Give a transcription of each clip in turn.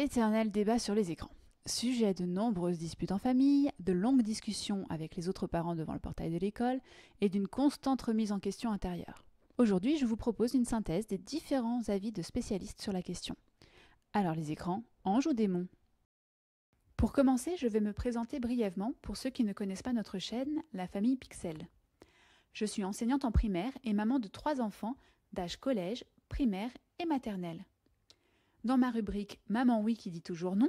Éternel débat sur les écrans. Sujet de nombreuses disputes en famille, de longues discussions avec les autres parents devant le portail de l'école et d'une constante remise en question intérieure. Aujourd'hui, je vous propose une synthèse des différents avis de spécialistes sur la question. Alors les écrans, ange ou démon Pour commencer, je vais me présenter brièvement pour ceux qui ne connaissent pas notre chaîne, la famille Pixel. Je suis enseignante en primaire et maman de trois enfants d'âge collège, primaire et maternelle. Dans ma rubrique Maman oui qui dit toujours non,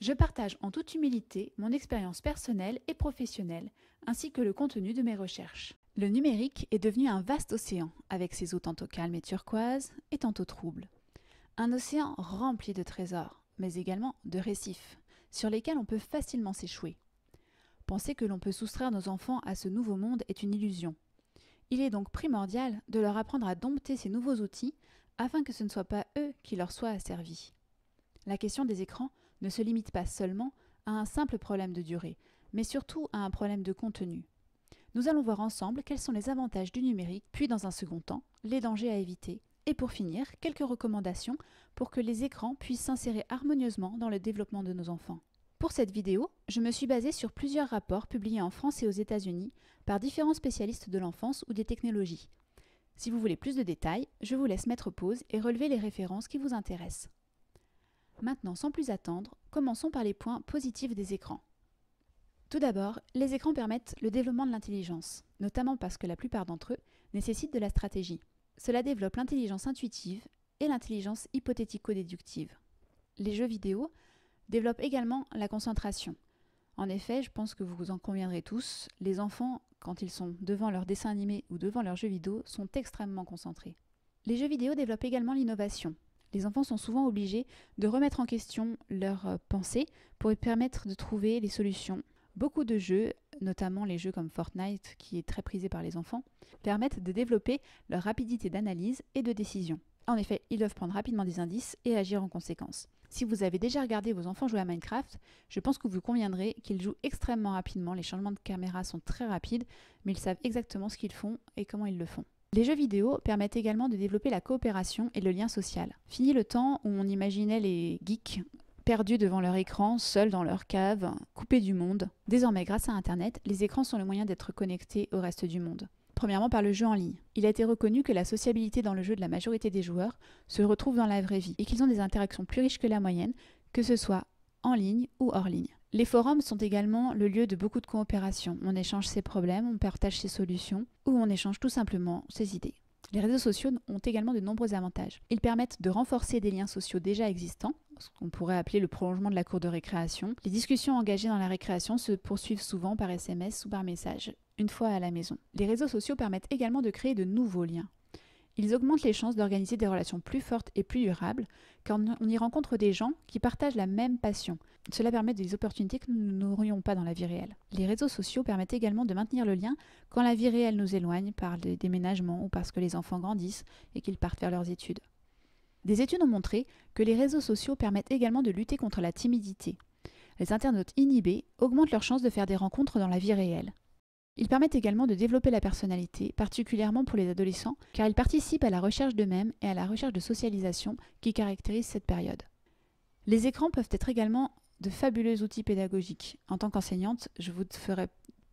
je partage en toute humilité mon expérience personnelle et professionnelle, ainsi que le contenu de mes recherches. Le numérique est devenu un vaste océan, avec ses eaux tantôt calmes et turquoises, et tantôt troubles. Un océan rempli de trésors, mais également de récifs, sur lesquels on peut facilement s'échouer. Penser que l'on peut soustraire nos enfants à ce nouveau monde est une illusion. Il est donc primordial de leur apprendre à dompter ces nouveaux outils afin que ce ne soit pas eux qui leur soient asservis. La question des écrans ne se limite pas seulement à un simple problème de durée, mais surtout à un problème de contenu. Nous allons voir ensemble quels sont les avantages du numérique, puis dans un second temps, les dangers à éviter, et pour finir, quelques recommandations pour que les écrans puissent s'insérer harmonieusement dans le développement de nos enfants. Pour cette vidéo, je me suis basée sur plusieurs rapports publiés en France et aux États-Unis par différents spécialistes de l'enfance ou des technologies, si vous voulez plus de détails, je vous laisse mettre pause et relever les références qui vous intéressent. Maintenant, sans plus attendre, commençons par les points positifs des écrans. Tout d'abord, les écrans permettent le développement de l'intelligence, notamment parce que la plupart d'entre eux nécessitent de la stratégie. Cela développe l'intelligence intuitive et l'intelligence hypothético-déductive. Les jeux vidéo développent également la concentration, en effet, je pense que vous vous en conviendrez tous, les enfants, quand ils sont devant leur dessin animé ou devant leurs jeux vidéo, sont extrêmement concentrés. Les jeux vidéo développent également l'innovation. Les enfants sont souvent obligés de remettre en question leurs euh, pensées pour permettre de trouver les solutions. Beaucoup de jeux, notamment les jeux comme Fortnite, qui est très prisé par les enfants, permettent de développer leur rapidité d'analyse et de décision. En effet, ils doivent prendre rapidement des indices et agir en conséquence. Si vous avez déjà regardé vos enfants jouer à Minecraft, je pense que vous conviendrez qu'ils jouent extrêmement rapidement, les changements de caméra sont très rapides, mais ils savent exactement ce qu'ils font et comment ils le font. Les jeux vidéo permettent également de développer la coopération et le lien social. Fini le temps où on imaginait les geeks perdus devant leur écran, seuls dans leur cave, coupés du monde. Désormais, grâce à Internet, les écrans sont le moyen d'être connectés au reste du monde. Premièrement par le jeu en ligne. Il a été reconnu que la sociabilité dans le jeu de la majorité des joueurs se retrouve dans la vraie vie et qu'ils ont des interactions plus riches que la moyenne, que ce soit en ligne ou hors ligne. Les forums sont également le lieu de beaucoup de coopération. On échange ses problèmes, on partage ses solutions ou on échange tout simplement ses idées. Les réseaux sociaux ont également de nombreux avantages. Ils permettent de renforcer des liens sociaux déjà existants ce qu'on pourrait appeler le prolongement de la cour de récréation. Les discussions engagées dans la récréation se poursuivent souvent par SMS ou par message, une fois à la maison. Les réseaux sociaux permettent également de créer de nouveaux liens. Ils augmentent les chances d'organiser des relations plus fortes et plus durables, quand on y rencontre des gens qui partagent la même passion. Cela permet des opportunités que nous n'aurions pas dans la vie réelle. Les réseaux sociaux permettent également de maintenir le lien quand la vie réelle nous éloigne par des déménagements ou parce que les enfants grandissent et qu'ils partent faire leurs études. Des études ont montré que les réseaux sociaux permettent également de lutter contre la timidité. Les internautes inhibés augmentent leurs chances de faire des rencontres dans la vie réelle. Ils permettent également de développer la personnalité, particulièrement pour les adolescents, car ils participent à la recherche d'eux-mêmes et à la recherche de socialisation qui caractérise cette période. Les écrans peuvent être également de fabuleux outils pédagogiques. En tant qu'enseignante, je vous ferai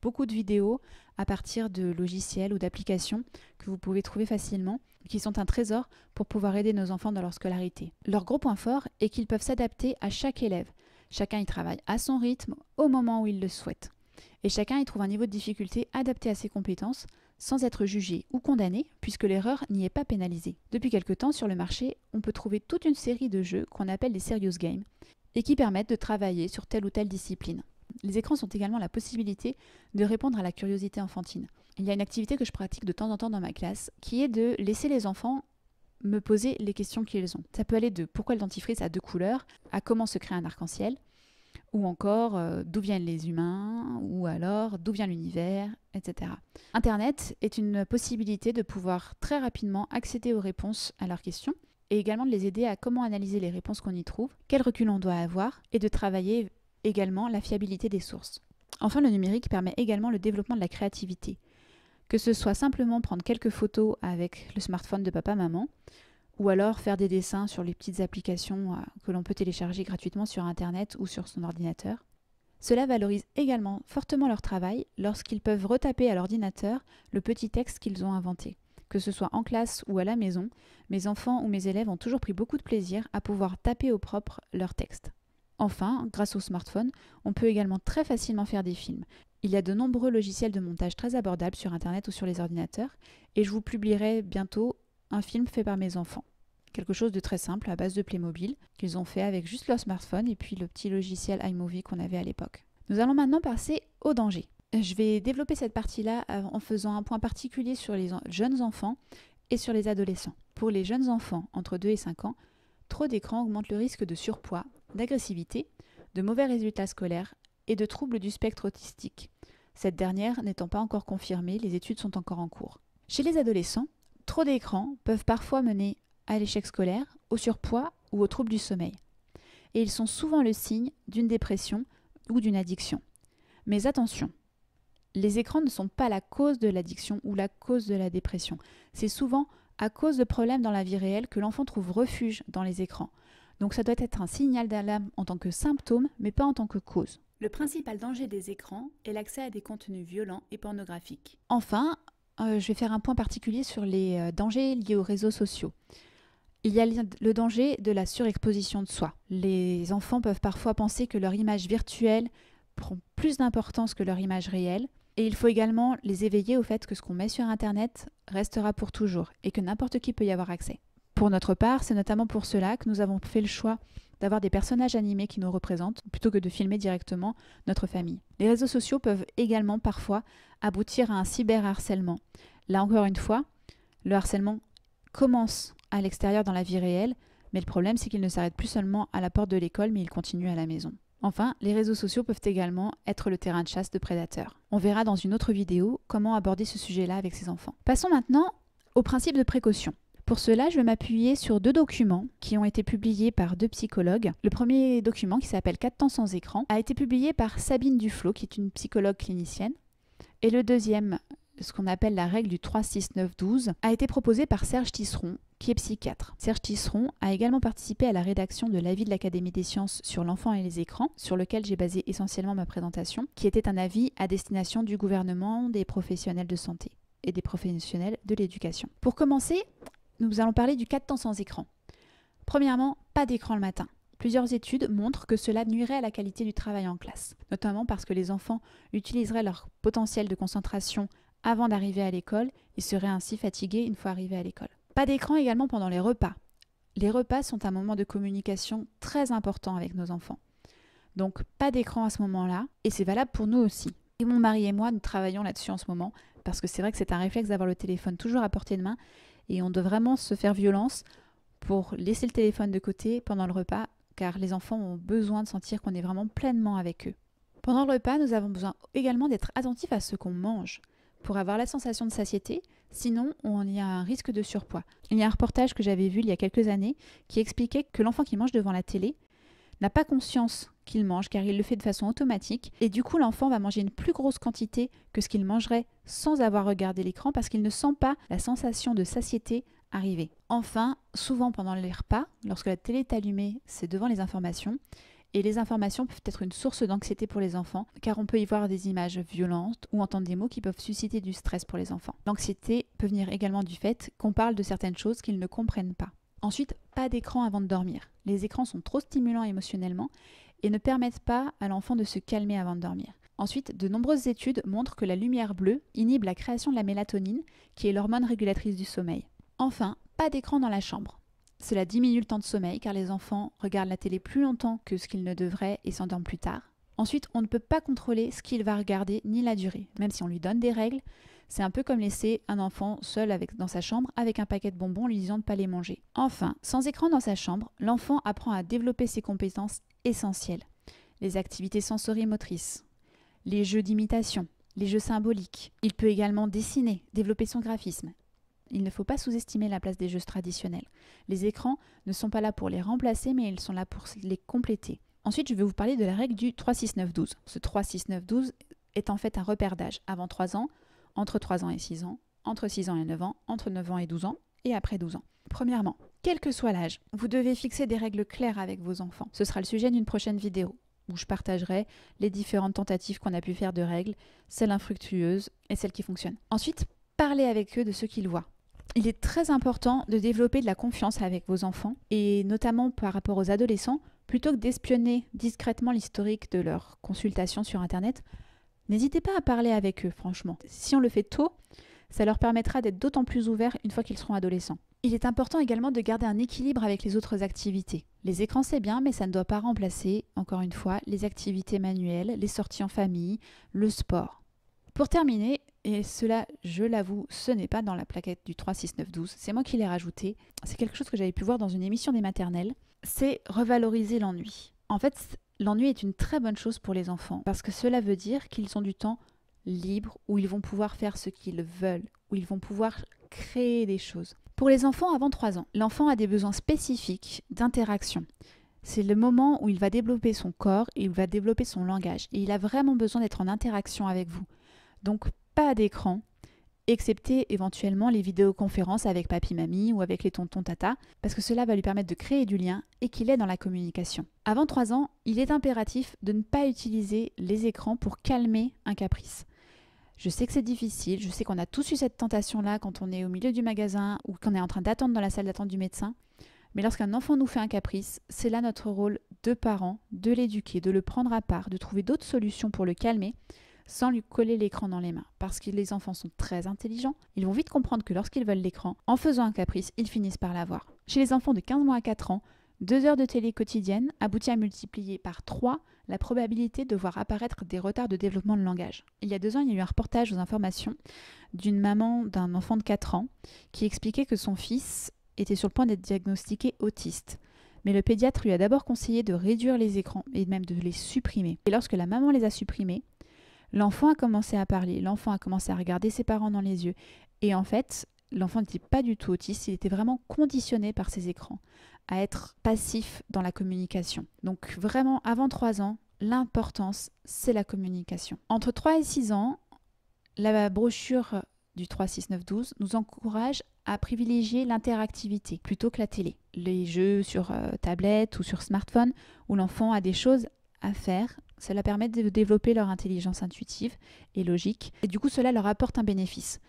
beaucoup de vidéos à partir de logiciels ou d'applications que vous pouvez trouver facilement, qui sont un trésor pour pouvoir aider nos enfants dans leur scolarité. Leur gros point fort est qu'ils peuvent s'adapter à chaque élève. Chacun y travaille à son rythme, au moment où il le souhaite. Et chacun y trouve un niveau de difficulté adapté à ses compétences, sans être jugé ou condamné, puisque l'erreur n'y est pas pénalisée. Depuis quelque temps, sur le marché, on peut trouver toute une série de jeux qu'on appelle les serious games, et qui permettent de travailler sur telle ou telle discipline. Les écrans sont également la possibilité de répondre à la curiosité enfantine. Il y a une activité que je pratique de temps en temps dans ma classe qui est de laisser les enfants me poser les questions qu'ils ont. Ça peut aller de pourquoi le dentifrice a deux couleurs, à comment se crée un arc-en-ciel, ou encore euh, d'où viennent les humains, ou alors d'où vient l'univers, etc. Internet est une possibilité de pouvoir très rapidement accéder aux réponses à leurs questions et également de les aider à comment analyser les réponses qu'on y trouve, quel recul on doit avoir, et de travailler également la fiabilité des sources. Enfin, le numérique permet également le développement de la créativité. Que ce soit simplement prendre quelques photos avec le smartphone de papa-maman, ou alors faire des dessins sur les petites applications euh, que l'on peut télécharger gratuitement sur Internet ou sur son ordinateur. Cela valorise également fortement leur travail lorsqu'ils peuvent retaper à l'ordinateur le petit texte qu'ils ont inventé. Que ce soit en classe ou à la maison, mes enfants ou mes élèves ont toujours pris beaucoup de plaisir à pouvoir taper au propre leur texte. Enfin, grâce au smartphone, on peut également très facilement faire des films. Il y a de nombreux logiciels de montage très abordables sur Internet ou sur les ordinateurs, et je vous publierai bientôt un film fait par mes enfants. Quelque chose de très simple à base de Playmobil qu'ils ont fait avec juste leur smartphone et puis le petit logiciel iMovie qu'on avait à l'époque. Nous allons maintenant passer au danger. Je vais développer cette partie-là en faisant un point particulier sur les jeunes enfants et sur les adolescents. Pour les jeunes enfants entre 2 et 5 ans, trop d'écran augmente le risque de surpoids, d'agressivité, de mauvais résultats scolaires et de troubles du spectre autistique. Cette dernière n'étant pas encore confirmée, les études sont encore en cours. Chez les adolescents, trop d'écrans peuvent parfois mener à l'échec scolaire, au surpoids ou aux troubles du sommeil. Et ils sont souvent le signe d'une dépression ou d'une addiction. Mais attention, les écrans ne sont pas la cause de l'addiction ou la cause de la dépression. C'est souvent à cause de problèmes dans la vie réelle que l'enfant trouve refuge dans les écrans. Donc ça doit être un signal d'alarme en tant que symptôme, mais pas en tant que cause. Le principal danger des écrans est l'accès à des contenus violents et pornographiques. Enfin, euh, je vais faire un point particulier sur les euh, dangers liés aux réseaux sociaux. Il y a le danger de la surexposition de soi. Les enfants peuvent parfois penser que leur image virtuelle prend plus d'importance que leur image réelle. Et il faut également les éveiller au fait que ce qu'on met sur Internet restera pour toujours et que n'importe qui peut y avoir accès. Pour notre part, c'est notamment pour cela que nous avons fait le choix d'avoir des personnages animés qui nous représentent plutôt que de filmer directement notre famille. Les réseaux sociaux peuvent également parfois aboutir à un cyberharcèlement. Là encore une fois, le harcèlement commence à l'extérieur dans la vie réelle, mais le problème c'est qu'il ne s'arrête plus seulement à la porte de l'école, mais il continue à la maison. Enfin, les réseaux sociaux peuvent également être le terrain de chasse de prédateurs. On verra dans une autre vidéo comment aborder ce sujet-là avec ses enfants. Passons maintenant au principe de précaution. Pour cela, je vais m'appuyer sur deux documents qui ont été publiés par deux psychologues. Le premier document, qui s'appelle 4 temps sans écran, a été publié par Sabine Duflo, qui est une psychologue clinicienne. Et le deuxième, ce qu'on appelle la règle du 3-6-9-12, a été proposé par Serge Tisseron, qui est psychiatre. Serge Tisseron a également participé à la rédaction de l'avis de l'Académie des sciences sur l'enfant et les écrans, sur lequel j'ai basé essentiellement ma présentation, qui était un avis à destination du gouvernement, des professionnels de santé et des professionnels de l'éducation. Pour commencer, nous allons parler du 4 temps sans écran. Premièrement, pas d'écran le matin. Plusieurs études montrent que cela nuirait à la qualité du travail en classe, notamment parce que les enfants utiliseraient leur potentiel de concentration avant d'arriver à l'école et seraient ainsi fatigués une fois arrivés à l'école. Pas d'écran également pendant les repas. Les repas sont un moment de communication très important avec nos enfants. Donc pas d'écran à ce moment-là, et c'est valable pour nous aussi. Et mon mari et moi, nous travaillons là-dessus en ce moment, parce que c'est vrai que c'est un réflexe d'avoir le téléphone toujours à portée de main, et on doit vraiment se faire violence pour laisser le téléphone de côté pendant le repas, car les enfants ont besoin de sentir qu'on est vraiment pleinement avec eux. Pendant le repas, nous avons besoin également d'être attentifs à ce qu'on mange pour avoir la sensation de satiété, sinon on y a un risque de surpoids. Il y a un reportage que j'avais vu il y a quelques années qui expliquait que l'enfant qui mange devant la télé n'a pas conscience qu'il mange car il le fait de façon automatique et du coup l'enfant va manger une plus grosse quantité que ce qu'il mangerait sans avoir regardé l'écran parce qu'il ne sent pas la sensation de satiété arriver. Enfin, souvent pendant les repas, lorsque la télé est allumée, c'est devant les informations et les informations peuvent être une source d'anxiété pour les enfants, car on peut y voir des images violentes ou entendre des mots qui peuvent susciter du stress pour les enfants. L'anxiété peut venir également du fait qu'on parle de certaines choses qu'ils ne comprennent pas. Ensuite, pas d'écran avant de dormir. Les écrans sont trop stimulants émotionnellement et ne permettent pas à l'enfant de se calmer avant de dormir. Ensuite, de nombreuses études montrent que la lumière bleue inhibe la création de la mélatonine, qui est l'hormone régulatrice du sommeil. Enfin, pas d'écran dans la chambre. Cela diminue le temps de sommeil car les enfants regardent la télé plus longtemps que ce qu'ils ne devraient et s'endorment plus tard. Ensuite, on ne peut pas contrôler ce qu'il va regarder ni la durée, même si on lui donne des règles, c'est un peu comme laisser un enfant seul dans sa chambre avec un paquet de bonbons lui disant de ne pas les manger. Enfin, sans écran dans sa chambre, l'enfant apprend à développer ses compétences essentielles. Les activités motrices, les jeux d'imitation, les jeux symboliques. Il peut également dessiner, développer son graphisme. Il ne faut pas sous-estimer la place des jeux traditionnels. Les écrans ne sont pas là pour les remplacer, mais ils sont là pour les compléter. Ensuite, je vais vous parler de la règle du 3-6-9-12. Ce 3-6-9-12 est en fait un repère d'âge. Avant 3 ans, entre 3 ans et 6 ans, entre 6 ans et 9 ans, entre 9 ans et 12 ans, et après 12 ans. Premièrement, quel que soit l'âge, vous devez fixer des règles claires avec vos enfants. Ce sera le sujet d'une prochaine vidéo où je partagerai les différentes tentatives qu'on a pu faire de règles, celles infructueuses et celles qui fonctionnent. Ensuite, parlez avec eux de ce qu'ils voient. Il est très important de développer de la confiance avec vos enfants et notamment par rapport aux adolescents, plutôt que d'espionner discrètement l'historique de leurs consultations sur Internet, N'hésitez pas à parler avec eux, franchement. Si on le fait tôt, ça leur permettra d'être d'autant plus ouverts une fois qu'ils seront adolescents. Il est important également de garder un équilibre avec les autres activités. Les écrans, c'est bien, mais ça ne doit pas remplacer, encore une fois, les activités manuelles, les sorties en famille, le sport. Pour terminer, et cela, je l'avoue, ce n'est pas dans la plaquette du 36912, c'est moi qui l'ai rajouté, c'est quelque chose que j'avais pu voir dans une émission des maternelles, c'est revaloriser l'ennui. En fait, L'ennui est une très bonne chose pour les enfants parce que cela veut dire qu'ils ont du temps libre où ils vont pouvoir faire ce qu'ils veulent, où ils vont pouvoir créer des choses. Pour les enfants avant 3 ans, l'enfant a des besoins spécifiques d'interaction. C'est le moment où il va développer son corps, et il va développer son langage et il a vraiment besoin d'être en interaction avec vous. Donc pas d'écran, excepté éventuellement les vidéoconférences avec papy-mamie ou avec les tontons-tata, parce que cela va lui permettre de créer du lien et qu'il est dans la communication. Avant 3 ans, il est impératif de ne pas utiliser les écrans pour calmer un caprice. Je sais que c'est difficile, je sais qu'on a tous eu cette tentation-là quand on est au milieu du magasin ou qu'on est en train d'attendre dans la salle d'attente du médecin, mais lorsqu'un enfant nous fait un caprice, c'est là notre rôle de parents, de l'éduquer, de le prendre à part, de trouver d'autres solutions pour le calmer, sans lui coller l'écran dans les mains. Parce que les enfants sont très intelligents, ils vont vite comprendre que lorsqu'ils veulent l'écran, en faisant un caprice, ils finissent par l'avoir. Chez les enfants de 15 mois à 4 ans, deux heures de télé quotidienne aboutit à multiplier par 3 la probabilité de voir apparaître des retards de développement de langage. Il y a deux ans, il y a eu un reportage aux informations d'une maman d'un enfant de 4 ans qui expliquait que son fils était sur le point d'être diagnostiqué autiste. Mais le pédiatre lui a d'abord conseillé de réduire les écrans et même de les supprimer. Et lorsque la maman les a supprimés, L'enfant a commencé à parler, l'enfant a commencé à regarder ses parents dans les yeux. Et en fait, l'enfant n'était pas du tout autiste, il était vraiment conditionné par ses écrans à être passif dans la communication. Donc vraiment, avant 3 ans, l'importance, c'est la communication. Entre 3 et 6 ans, la brochure du 36912 nous encourage à privilégier l'interactivité plutôt que la télé. Les jeux sur euh, tablette ou sur smartphone où l'enfant a des choses à faire cela permet de développer leur intelligence intuitive et logique, et du coup cela leur apporte un bénéfice,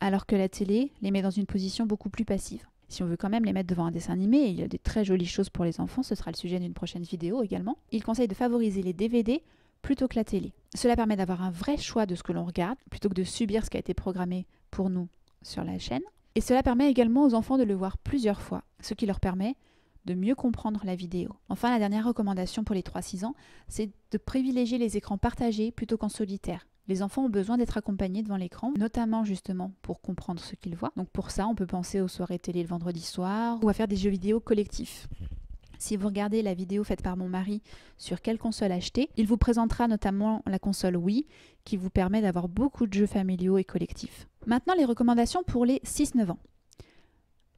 alors que la télé les met dans une position beaucoup plus passive. Si on veut quand même les mettre devant un dessin animé, il y a des très jolies choses pour les enfants, ce sera le sujet d'une prochaine vidéo également, il conseille de favoriser les DVD plutôt que la télé. Cela permet d'avoir un vrai choix de ce que l'on regarde, plutôt que de subir ce qui a été programmé pour nous sur la chaîne. Et cela permet également aux enfants de le voir plusieurs fois, ce qui leur permet de mieux comprendre la vidéo. Enfin, la dernière recommandation pour les 3-6 ans, c'est de privilégier les écrans partagés plutôt qu'en solitaire. Les enfants ont besoin d'être accompagnés devant l'écran, notamment justement pour comprendre ce qu'ils voient. Donc pour ça, on peut penser aux soirées télé le vendredi soir ou à faire des jeux vidéo collectifs. Si vous regardez la vidéo faite par mon mari sur quelle console acheter, il vous présentera notamment la console Wii qui vous permet d'avoir beaucoup de jeux familiaux et collectifs. Maintenant les recommandations pour les 6-9 ans.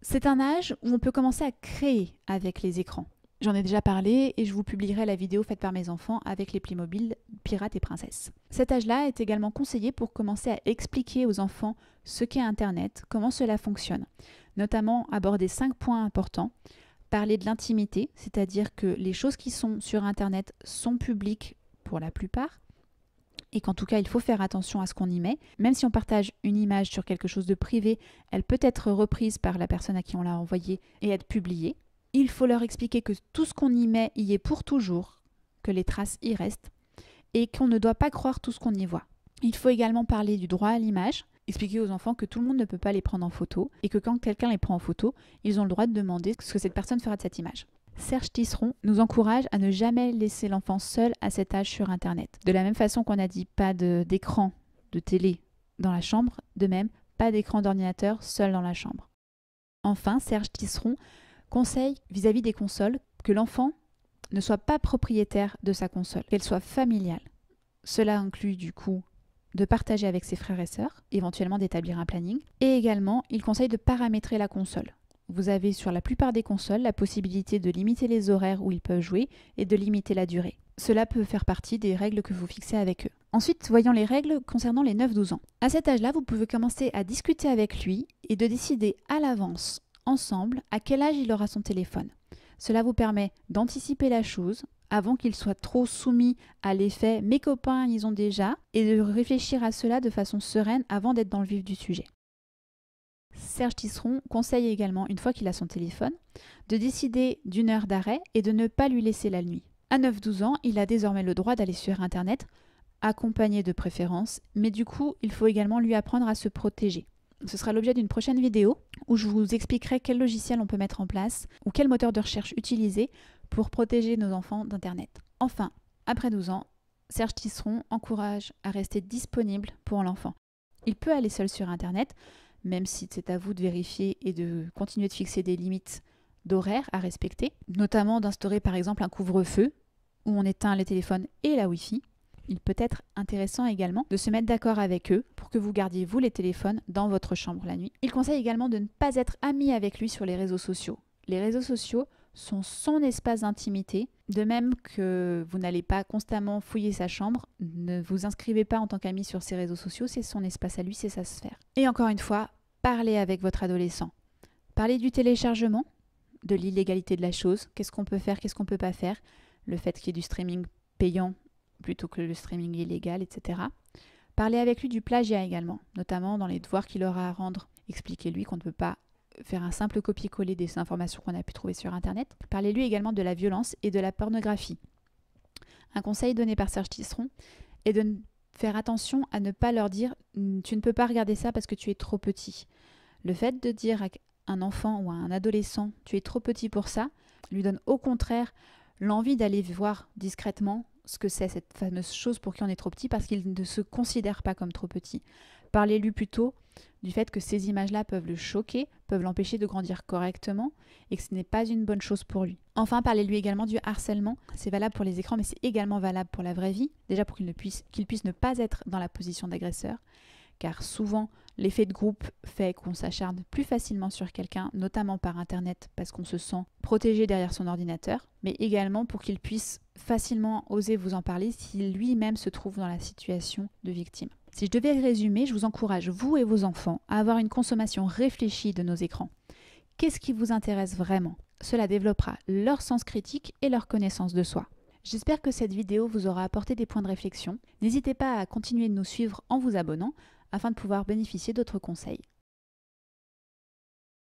C'est un âge où on peut commencer à créer avec les écrans. J'en ai déjà parlé et je vous publierai la vidéo faite par mes enfants avec les mobiles Pirates et Princesses. Cet âge-là est également conseillé pour commencer à expliquer aux enfants ce qu'est Internet, comment cela fonctionne, notamment aborder cinq points importants. Parler de l'intimité, c'est-à-dire que les choses qui sont sur Internet sont publiques pour la plupart et qu'en tout cas il faut faire attention à ce qu'on y met. Même si on partage une image sur quelque chose de privé, elle peut être reprise par la personne à qui on l'a envoyée et être publiée. Il faut leur expliquer que tout ce qu'on y met y est pour toujours, que les traces y restent et qu'on ne doit pas croire tout ce qu'on y voit. Il faut également parler du droit à l'image, expliquer aux enfants que tout le monde ne peut pas les prendre en photo et que quand quelqu'un les prend en photo, ils ont le droit de demander ce que cette personne fera de cette image. Serge Tisseron nous encourage à ne jamais laisser l'enfant seul à cet âge sur Internet. De la même façon qu'on a dit pas d'écran, de, télé dans la chambre, de même, pas d'écran d'ordinateur seul dans la chambre. Enfin, Serge Tisseron conseille vis-à-vis -vis des consoles que l'enfant ne soit pas propriétaire de sa console, qu'elle soit familiale. Cela inclut du coup de partager avec ses frères et sœurs, éventuellement d'établir un planning, et également il conseille de paramétrer la console. Vous avez sur la plupart des consoles la possibilité de limiter les horaires où ils peuvent jouer et de limiter la durée. Cela peut faire partie des règles que vous fixez avec eux. Ensuite, voyons les règles concernant les 9-12 ans. À cet âge-là, vous pouvez commencer à discuter avec lui et de décider à l'avance, ensemble, à quel âge il aura son téléphone. Cela vous permet d'anticiper la chose avant qu'il soit trop soumis à l'effet mes copains, ils ont déjà, et de réfléchir à cela de façon sereine avant d'être dans le vif du sujet. Serge Tisseron conseille également, une fois qu'il a son téléphone, de décider d'une heure d'arrêt et de ne pas lui laisser la nuit. À 9-12 ans, il a désormais le droit d'aller sur Internet, accompagné de préférence, mais du coup, il faut également lui apprendre à se protéger. Ce sera l'objet d'une prochaine vidéo où je vous expliquerai quel logiciel on peut mettre en place ou quel moteur de recherche utiliser pour protéger nos enfants d'Internet. Enfin, après 12 ans, Serge Tisseron encourage à rester disponible pour l'enfant. Il peut aller seul sur Internet, même si c'est à vous de vérifier et de continuer de fixer des limites d'horaire à respecter, notamment d'instaurer par exemple un couvre-feu où on éteint les téléphones et la Wi-Fi. Il peut être intéressant également de se mettre d'accord avec eux pour que vous gardiez vous les téléphones dans votre chambre la nuit. Il conseille également de ne pas être ami avec lui sur les réseaux sociaux. Les réseaux sociaux sont son espace d'intimité, de même que vous n'allez pas constamment fouiller sa chambre, ne vous inscrivez pas en tant qu'ami sur ses réseaux sociaux, c'est son espace à lui, c'est sa sphère. Et encore une fois, Parlez avec votre adolescent. Parler du téléchargement, de l'illégalité de la chose, qu'est-ce qu'on peut faire, qu'est-ce qu'on ne peut pas faire, le fait qu'il y ait du streaming payant plutôt que le streaming illégal, etc. Parler avec lui du plagiat également, notamment dans les devoirs qu'il aura à rendre. Expliquez-lui qu'on ne peut pas faire un simple copier-coller des informations qu'on a pu trouver sur Internet. Parlez-lui également de la violence et de la pornographie. Un conseil donné par Serge Tisseron est de ne faire attention à ne pas leur dire tu ne peux pas regarder ça parce que tu es trop petit. Le fait de dire à un enfant ou à un adolescent tu es trop petit pour ça lui donne au contraire l'envie d'aller voir discrètement ce que c'est cette fameuse chose pour qui on est trop petit parce qu'il ne se considère pas comme trop petit parlez lui plutôt du fait que ces images-là peuvent le choquer, peuvent l'empêcher de grandir correctement et que ce n'est pas une bonne chose pour lui. Enfin, parlez-lui également du harcèlement. C'est valable pour les écrans, mais c'est également valable pour la vraie vie. Déjà pour qu'il ne puisse, qu'il puisse ne pas être dans la position d'agresseur, car souvent l'effet de groupe fait qu'on s'acharne plus facilement sur quelqu'un, notamment par Internet, parce qu'on se sent protégé derrière son ordinateur, mais également pour qu'il puisse facilement oser vous en parler s'il lui-même se trouve dans la situation de victime. Si je devais résumer, je vous encourage, vous et vos enfants, à avoir une consommation réfléchie de nos écrans. Qu'est-ce qui vous intéresse vraiment Cela développera leur sens critique et leur connaissance de soi. J'espère que cette vidéo vous aura apporté des points de réflexion. N'hésitez pas à continuer de nous suivre en vous abonnant afin de pouvoir bénéficier d'autres conseils.